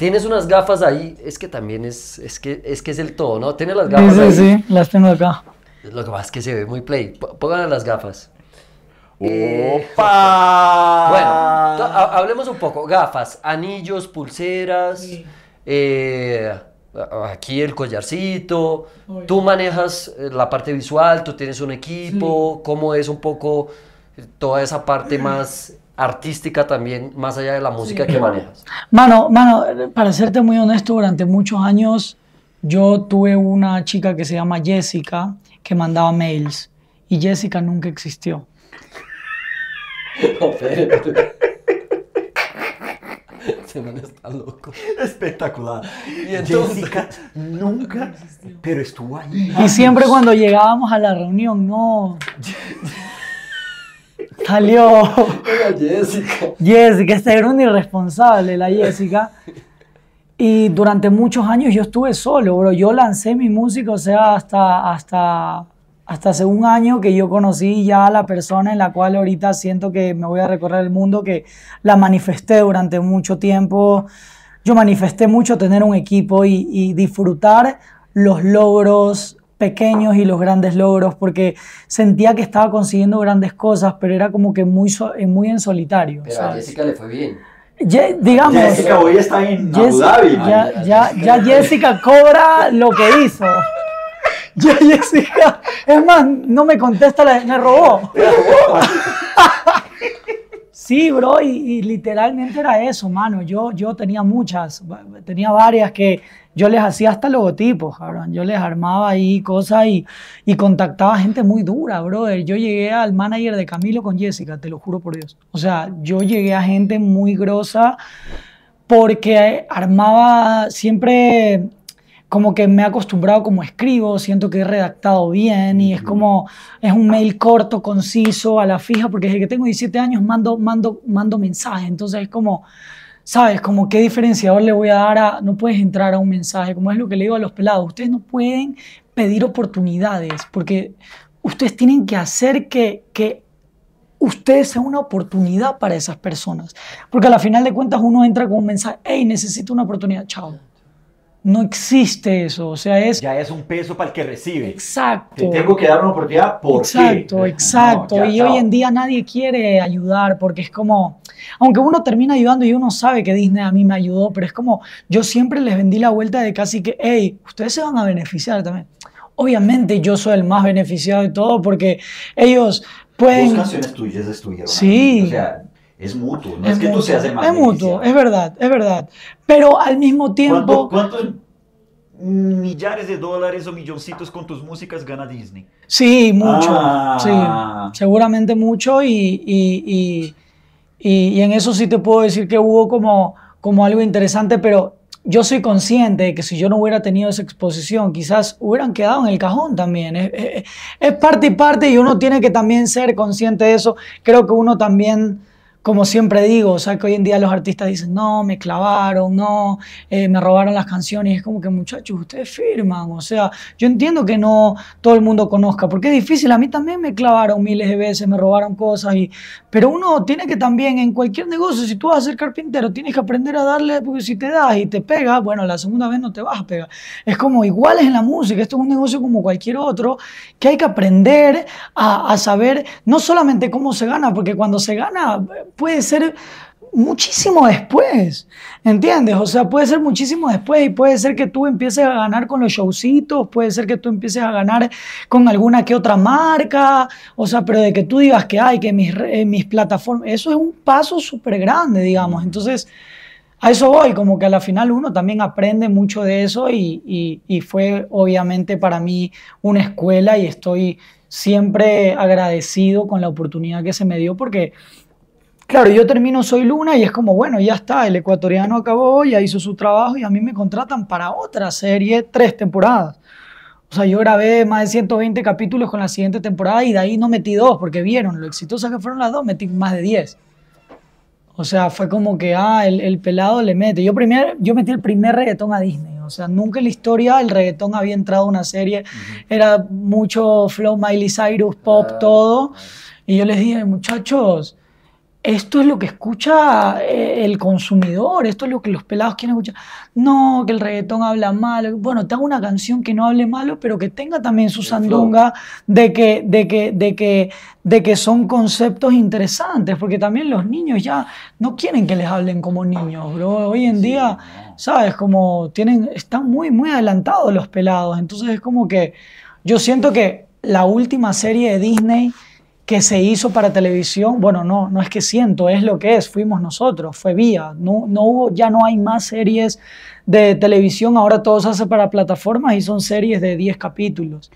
Tienes unas gafas ahí, es que también es, es, que, es que es el todo, ¿no? Tienes las gafas ahí. Sí, sí, las tengo acá. Lo que pasa es que se ve muy play. Pónganle las gafas. ¡Opa! Eh, bueno, hablemos un poco. Gafas, anillos, pulseras, eh, aquí el collarcito. Tú manejas eh, la parte visual, tú tienes un equipo. ¿Cómo es un poco toda esa parte más artística también, más allá de la música que manejas? Mano, mano, para serte muy honesto, durante muchos años yo tuve una chica que se llama Jessica que mandaba mails y Jessica nunca existió. Se me está loco. Espectacular. Y Jessica nunca, pero estuvo ahí. Y siempre cuando llegábamos a la reunión, no. Salió. Jessica. Jessica, esta era una irresponsable, la Jessica. Y durante muchos años yo estuve solo, bro. Yo lancé mi música, o sea, hasta, hasta, hasta hace un año que yo conocí ya a la persona en la cual ahorita siento que me voy a recorrer el mundo, que la manifesté durante mucho tiempo. Yo manifesté mucho tener un equipo y, y disfrutar los logros, pequeños y los grandes logros, porque sentía que estaba consiguiendo grandes cosas, pero era como que muy, eh, muy en solitario. Pero a Jessica le fue bien. digamos. Jessica hoy está en Abu Ya, ya, Jessica cobra lo que hizo. Ya Jessica. Es más, no me contesta, la, Me robó. Sí, bro, y, literalmente era eso, mano. Yo, yo tenía muchas, tenía varias que yo les hacía hasta logotipos, cabrón. Yo les armaba ahí cosas y, y contactaba gente muy dura, brother. Yo llegué al manager de Camilo con Jessica, te lo juro por Dios. O sea, yo llegué a gente muy grosa porque armaba siempre como que me he acostumbrado como escribo, siento que he redactado bien y es como, es un mail corto, conciso, a la fija, porque desde que tengo 17 años mando, mando, mando mensajes, entonces es como, ¿sabes? Como qué diferenciador le voy a dar a, no puedes entrar a un mensaje, como es lo que le digo a los pelados, ustedes no pueden pedir oportunidades, porque ustedes tienen que hacer que, que ustedes sean una oportunidad para esas personas, porque a la final de cuentas uno entra con un mensaje, hey, necesito una oportunidad, chao. No existe eso, o sea, es... Ya es un peso para el que recibe. Exacto. Te tengo que dar una oportunidad porque... Exacto, exacto. y hoy en día nadie quiere ayudar porque es como... Aunque uno termina ayudando y uno sabe que Disney a mí me ayudó, pero es como yo siempre les vendí la vuelta de casi que, hey, ustedes se van a beneficiar también. Obviamente yo soy el más beneficiado de todo porque ellos pueden... Dos canciones tuyas estuvieron. Sí. O sea, es mutuo, no es, que tú seas de Es mutuo, es verdad, es verdad. Pero al mismo tiempo... ¿Cuántos millares de dólares o milloncitos con tus músicas gana Disney? Sí, mucho, ah. sí, seguramente mucho y, y, en eso sí te puedo decir que hubo como, como algo interesante, pero yo soy consciente de que si yo no hubiera tenido esa exposición, quizás hubieran quedado en el cajón también. es parte y parte y uno tiene que también ser consciente de eso. Creo que uno también como siempre digo, o sea, que hoy en día los artistas dicen, no, me clavaron, no, eh, me robaron las canciones. Es como que, muchachos, ustedes firman. O sea, yo entiendo que no todo el mundo conozca, porque es difícil. A mí también me clavaron miles de veces, me robaron cosas. Y, pero uno tiene que también, en cualquier negocio, si tú vas a ser carpintero, tienes que aprender a darle, porque si te das y te pegas, bueno, la segunda vez no te vas a pegar. Es como iguales en la música. Esto es un negocio como cualquier otro, que hay que aprender a, a saber no solamente cómo se gana, porque cuando se gana puede ser muchísimo después, ¿entiendes? O sea, puede ser muchísimo después y puede ser que tú empieces a ganar con los showcitos, puede ser que tú empieces a ganar con alguna que otra marca, o sea, pero de que tú digas que hay, que mis, eh, mis plataformas, eso es un paso súper grande, digamos. Entonces, a eso voy, como que a la final uno también aprende mucho de eso y, y fue obviamente para mí una escuela y estoy siempre agradecido con la oportunidad que se me dio porque Claro, yo termino Soy Luna y es como, bueno, ya está, el ecuatoriano acabó, ya hizo su trabajo y a mí me contratan para otra serie, tres temporadas. O sea, yo grabé más de 120 capítulos con la siguiente temporada y de ahí no metí dos, porque vieron lo exitosas que fueron las dos, metí más de 10. O sea, fue como que, ah, el, pelado le mete. Yo, primer, yo metí el primer reggaetón a Disney. O sea, nunca en la historia el reggaetón había entrado a una serie. Era mucho flow Miley Cyrus, pop, ah, todo. Y yo les dije, muchachos, esto es lo que escucha eh, el consumidor, esto es lo que los pelados quieren escuchar. No, que el reggaetón habla mal. Bueno, te hago una canción que no hable malo, pero que tenga también su sandunga de que, de, que, de, que, de que son conceptos interesantes, porque también los niños ya no quieren que les hablen como niños, bro. Hoy en día, ¿sabes? Como tienen, están muy, muy adelantados los pelados. Entonces es como que yo siento que la última serie de Disney que se hizo para televisión, bueno, no, no es que siento, es lo que es, fuimos nosotros, fue vía, no, no hubo, ya no hay más series de televisión, ahora todo se hace para plataformas y son series de 10 capítulos.